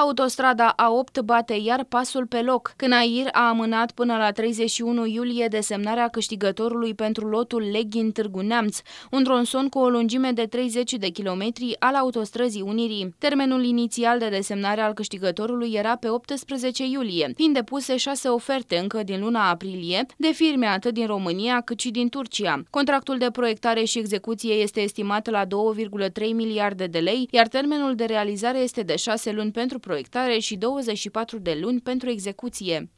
Autostrada A8 bate iar pasul pe loc. Cânair a amânat până la 31 iulie desemnarea câștigătorului pentru lotul Leghin Târgu Neamț, un tronson cu o lungime de 30 de kilometri al autostrăzii Unirii. Termenul inițial de desemnare al câștigătorului era pe 18 iulie, fiind depuse șase oferte încă din luna aprilie, de firme atât din România cât și din Turcia. Contractul de proiectare și execuție este estimat la 2,3 miliarde de lei, iar termenul de realizare este de șase luni pentru proiectare și 24 de luni pentru execuție.